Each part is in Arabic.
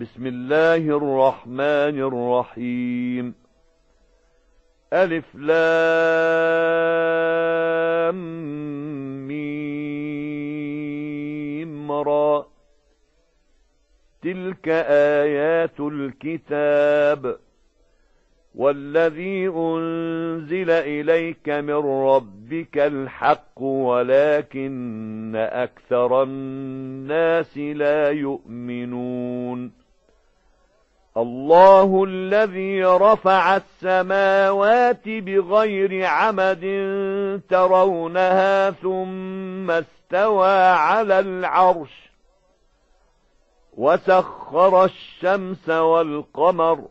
بسم الله الرحمن الرحيم ألف لام ميم را تلك آيات الكتاب والذي أنزل إليك من ربك الحق ولكن أكثر الناس لا يؤمنون الله الذي رفع السماوات بغير عمد ترونها ثم استوى على العرش وسخر الشمس والقمر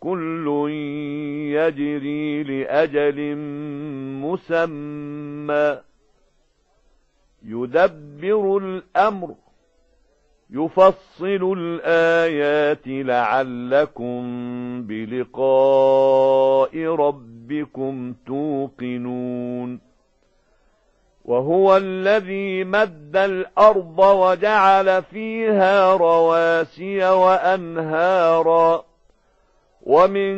كل يجري لأجل مسمى يدبر الأمر يفصل الآيات لعلكم بلقاء ربكم توقنون وهو الذي مد الأرض وجعل فيها رواسي وأنهارا ومن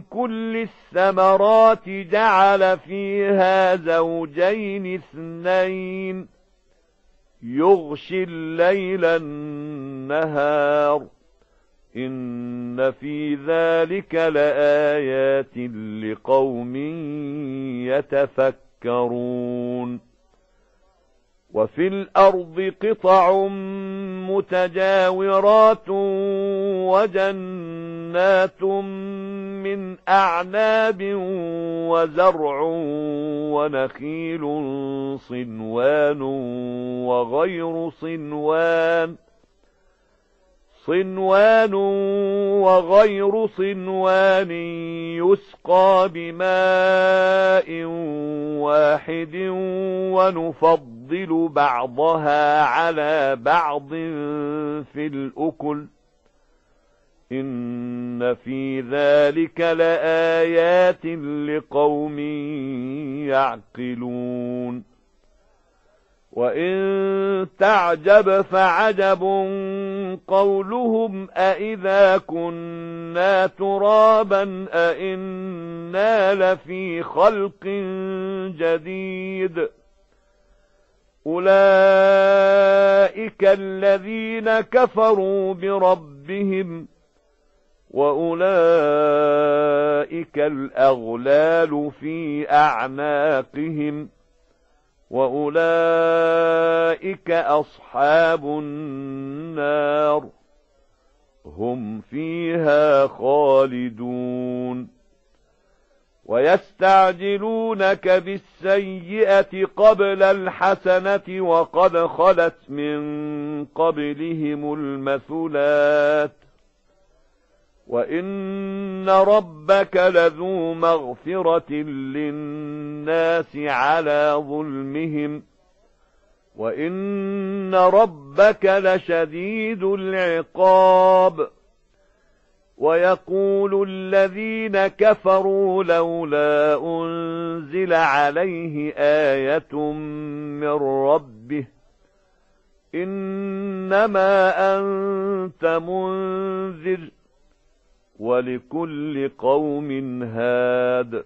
كل الثمرات جعل فيها زوجين اثنين يغشي الليل النهار إن في ذلك لآيات لقوم يتفكرون وفي الأرض قطع متجاورات وجنات من أعناب وزرع ونخيل صنوان وغير صنوان صنوان وغير صنوان يسقى بماء واحد ونفضل بعضها على بعض في الأكل إن في ذلك لآيات لقوم يعقلون وإن تعجب فعجب قولهم أئذا كنا ترابا أئنا لفي خلق جديد أولئك الذين كفروا بربهم وأولئك الأغلال في أعناقهم وأولئك أصحاب النار هم فيها خالدون ويستعجلونك بالسيئة قبل الحسنة وقد خلت من قبلهم المثلات وَإِنَّ رَبَّكَ لَذُو مَغْفِرَةٍ لِلنَّاسِ عَلَى ظُلْمِهِمْ وَإِنَّ رَبَّكَ لَشَدِيدُ الْعِقَابِ وَيَقُولُ الَّذِينَ كَفَرُوا لَوْلَا أُنْزِلَ عَلَيْهِ آيَةٌ مِّن رَّبِّهِ إِنَّمَا أَنتَ مُنذِرٌ ولكل قوم هاد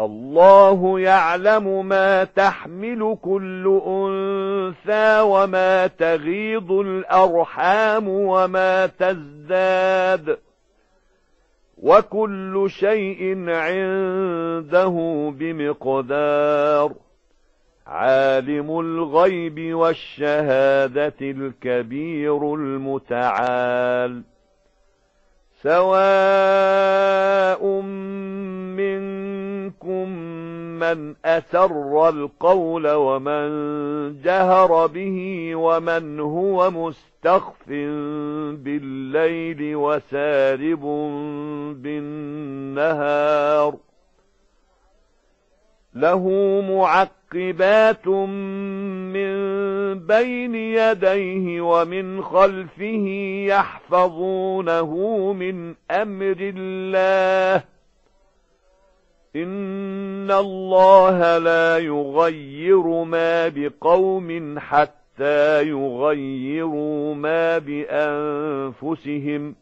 الله يعلم ما تحمل كل أنثى وما تغيض الأرحام وما تزداد وكل شيء عنده بمقدار عالم الغيب والشهادة الكبير المتعال سواء منكم من أسر القول ومن جهر به ومن هو مستخف بالليل وسارب بالنهار له معقبات من بين يديه ومن خلفه يحفظونه من أمر الله إن الله لا يغير ما بقوم حتى يغيروا ما بأنفسهم ۖ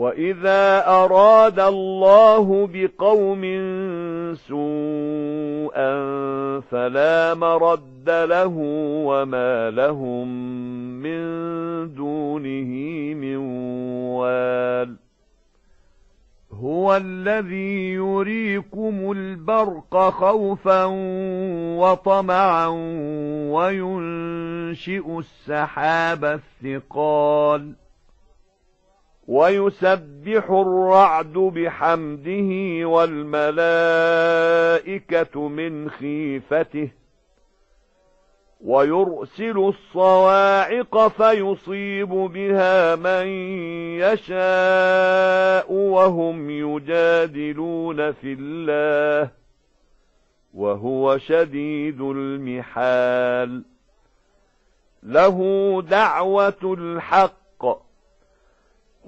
وَإِذَا أَرَادَ اللَّهُ بِقَوْمٍ سُوءًا فَلَا مَرَدَّ لَهُ وَمَا لَهُم مِّن دُونِهِ مِن وَالٍ هُوَ الَّذِي يُرِيكُمُ الْبَرْقَ خَوْفًا وَطَمَعًا وَيُنشِئُ السَّحَابَ الثِّقَالَ ويسبح الرعد بحمده والملائكة من خيفته ويرسل الصواعق فيصيب بها من يشاء وهم يجادلون في الله وهو شديد المحال له دعوة الحق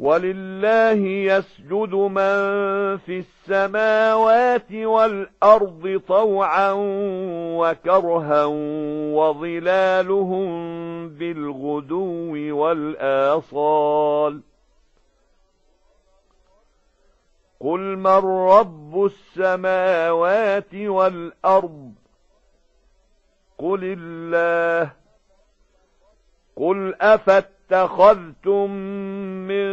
ولله يسجد من في السماوات والأرض طوعا وكرها وظلالهم بالغدو والآصال قل من رب السماوات والأرض قل الله قل أفت اتخذتم من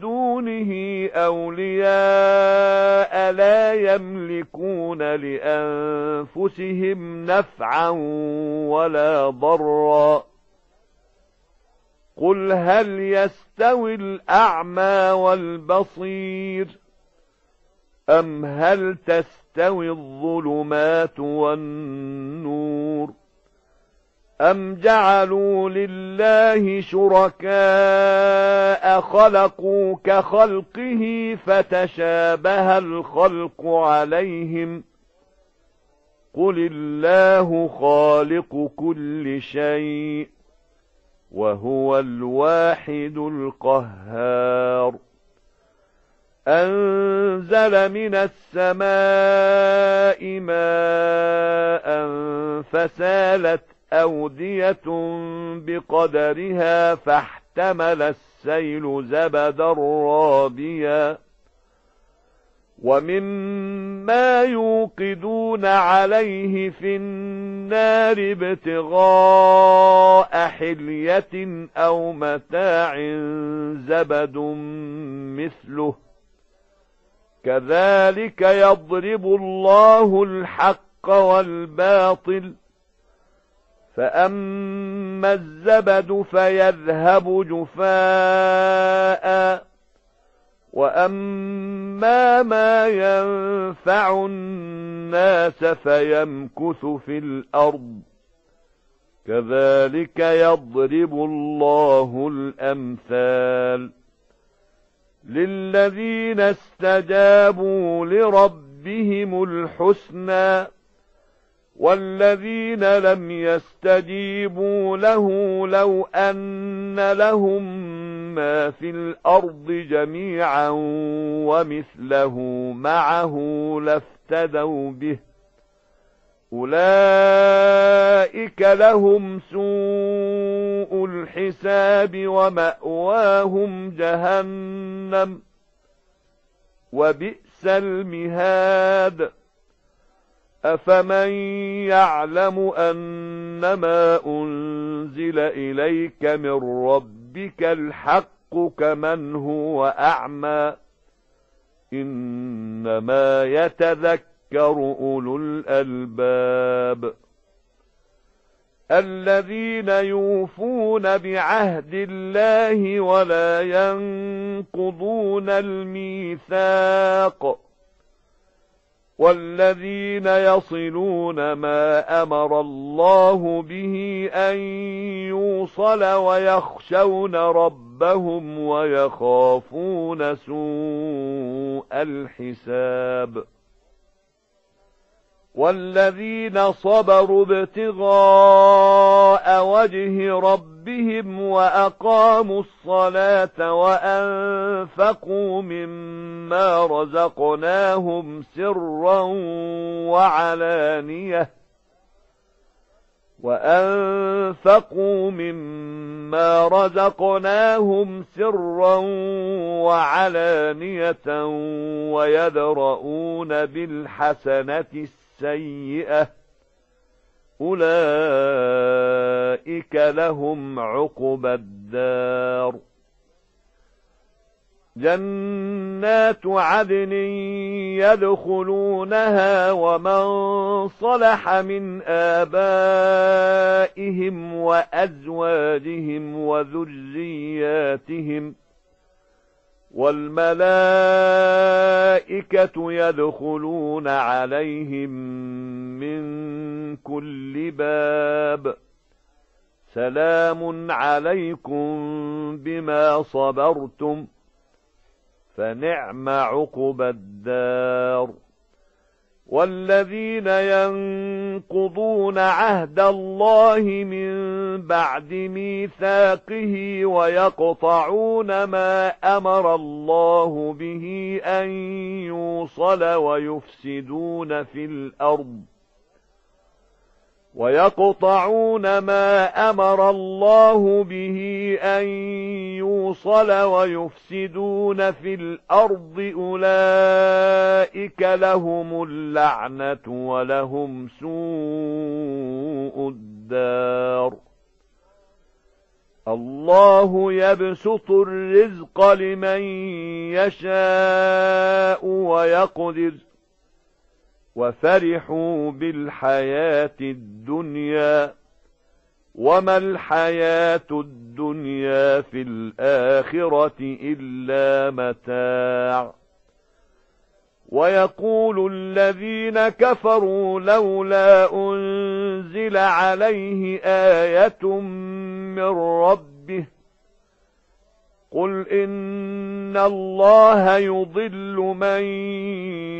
دونه أولياء لا يملكون لأنفسهم نفعا ولا ضرا قل هل يستوي الأعمى والبصير أم هل تستوي الظلمات والنور أَمْ جَعَلُوا لِلَّهِ شُرَكَاءَ خَلَقُوا كَخَلْقِهِ فَتَشَابَهَ الْخَلْقُ عَلَيْهِمْ قُلِ اللَّهُ خَالِقُ كُلِّ شَيْءٍ وَهُوَ الْوَاحِدُ الْقَهَّارُ أَنزَلَ مِنَ السَّمَاءِ مَاءً فَسَالَتْ أودية بقدرها فاحتمل السيل زبدا رابيا ومما يوقدون عليه في النار ابتغاء حلية أو متاع زبد مثله كذلك يضرب الله الحق والباطل فأما الزبد فيذهب جفاء وأما ما ينفع الناس فيمكث في الأرض كذلك يضرب الله الأمثال للذين استجابوا لربهم الحسنى والذين لم يستجيبوا له لو أن لهم ما في الأرض جميعا ومثله معه لافتدوا به أولئك لهم سوء الحساب ومأواهم جهنم وبئس المهاد أفمن يعلم أنما أنزل إليك من ربك الحق كمن هو أعمى إنما يتذكر أولو الألباب الذين يوفون بعهد الله ولا ينقضون الميثاق والذين يصلون ما أمر الله به أن يوصل ويخشون ربهم ويخافون سوء الحساب والذين صبروا ابتغاء وجه ربهم وأقاموا الصلاة وأنفقوا مما رزقناهم سرا وعلانية وأنفقوا مما رزقناهم سرا وعلانية ويذرؤون بالحسنة السرعة السيئة أولئك لهم عقب الدار جنات عدن يدخلونها ومن صلح من آبائهم وأزواجهم وذرياتهم ۖ والملائكة يدخلون عليهم من كل باب سلام عليكم بما صبرتم فنعم عقب الدار والذين ينقضون عهد الله من بعد ميثاقه ويقطعون ما أمر الله به أن يوصل ويفسدون في الأرض ويقطعون ما أمر الله به أن يوصل ويفسدون في الأرض أولئك لهم اللعنة ولهم سوء الدار الله يبسط الرزق لمن يشاء ويقدر وفرحوا بالحياة الدنيا وما الحياة الدنيا في الآخرة إلا متاع ويقول الذين كفروا لولا أنزل عليه آية من ربه قل إن الله يضل من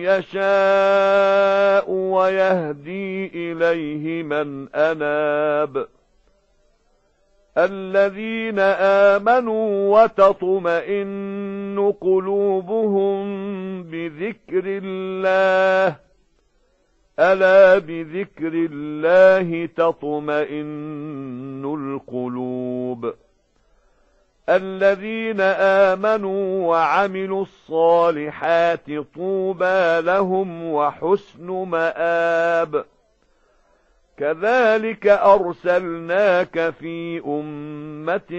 يشاء ويهدي إليه من أناب الذين آمنوا وتطمئن قلوبهم بذكر الله ألا بذكر الله تطمئن القلوب الذين آمنوا وعملوا الصالحات طوبى لهم وحسن مآب كذلك أرسلناك في أمة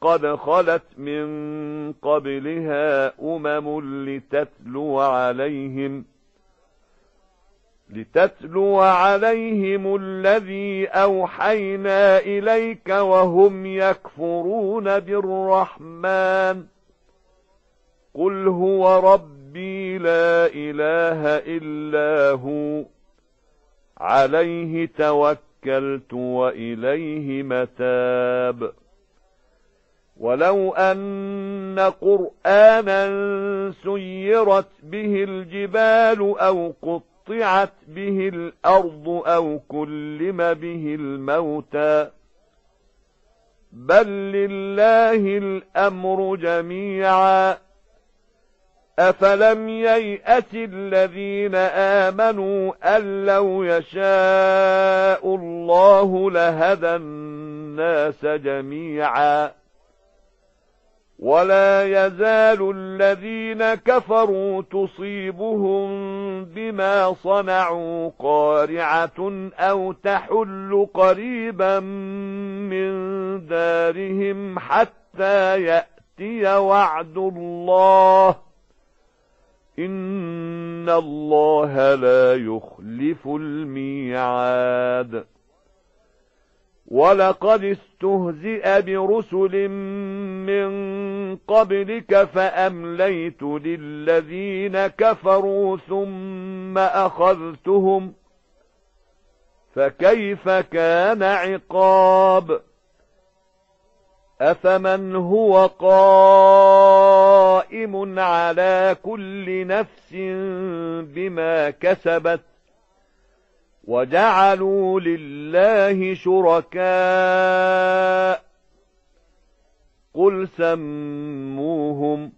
قد خلت من قبلها أمم لتتلو عليهم ۖ لتتلو عليهم الذي أوحينا إليك وهم يكفرون بالرحمن قل هو ربي لا إله إلا هو عليه توكلت وإليه متاب ولو أن قرآنا سيرت به الجبال أو قط قطعت به الأرض أو كلم به الموتى بل لله الأمر جميعا أفلم ييأت الذين آمنوا أن لو يشاء الله لهدى الناس جميعا ولا يزال الذين كفروا تصيبهم بما صنعوا قارعة أو تحل قريبا من دارهم حتى يأتي وعد الله إن الله لا يخلف الميعاد ولقد استهزئ برسل من قبلك فأمليت للذين كفروا ثم أخذتهم فكيف كان عقاب أفمن هو قائم على كل نفس بما كسبت وجعلوا لله شركاء قل سموهم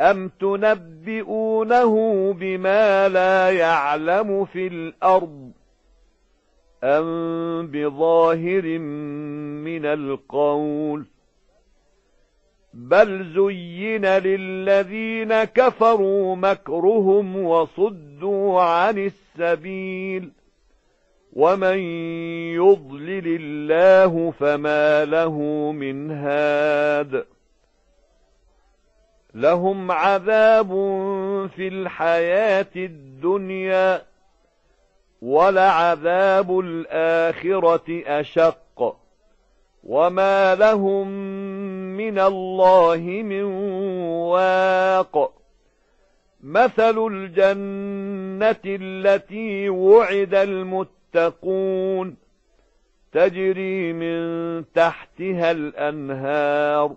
أم تنبئونه بما لا يعلم في الأرض أم بظاهر من القول ؟ بل زين للذين كفروا مكرهم وصدوا عن السبيل ومن يضلل الله فما له من هاد لهم عذاب في الحياة الدنيا ولعذاب الآخرة أشق وما لهم من الله من واق مثل الجنة التي وعد المتقون تجري من تحتها الأنهار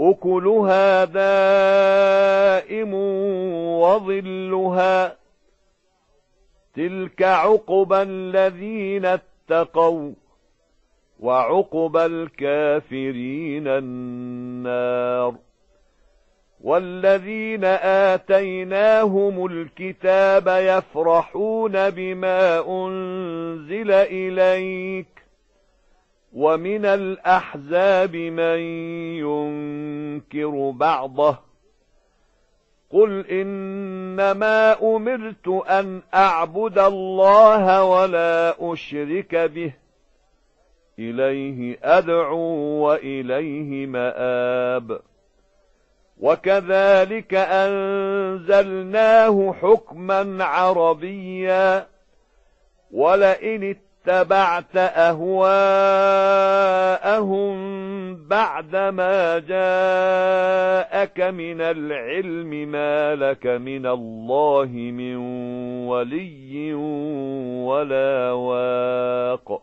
أكلها دائم وظلها تلك عقبى الذين اتقوا وعقب الكافرين النار والذين آتيناهم الكتاب يفرحون بما أنزل إليك ومن الأحزاب من ينكر بعضه قل إنما أمرت أن أعبد الله ولا أشرك به إليه أدعو وإليه مآب وكذلك أنزلناه حكما عربيا ولئن اتبعت أهواءهم بعد ما جاءك من العلم ما لك من الله من ولي ولا واق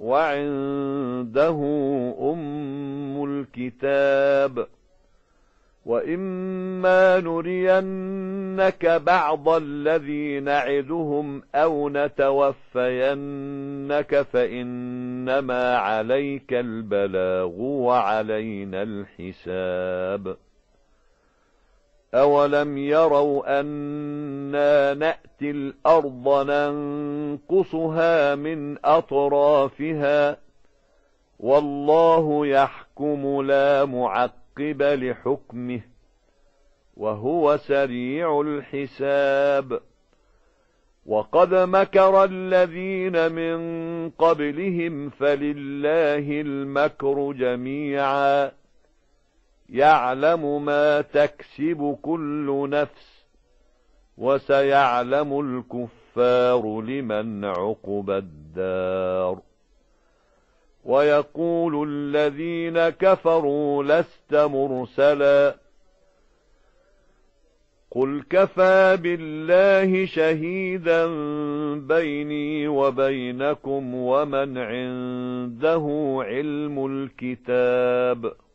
وعنده أم الكتاب وإما نرينك بعض الذي نعدهم أو نتوفينك فإنما عليك البلاغ وعلينا الحساب أَوَلَمْ يَرَوْا أَنَّا نَأْتِي الْأَرْضَ نَنقُصُهَا مِنْ أَطْرَافِهَا وَاللَّهُ يَحْكُمُ لَا مُعَقِّبَ لِحُكْمِهِ وَهُوَ سَرِيعُ الْحِسَابِ وَقَدْ مَكَرَ الَّذِينَ مِنْ قَبْلِهِمْ فَلِلَّهِ الْمَكْرُ جَمِيعًا يعلم ما تكسب كل نفس وسيعلم الكفار لمن عقب الدار ويقول الذين كفروا لست مرسلا قل كفى بالله شهيدا بيني وبينكم ومن عنده علم الكتاب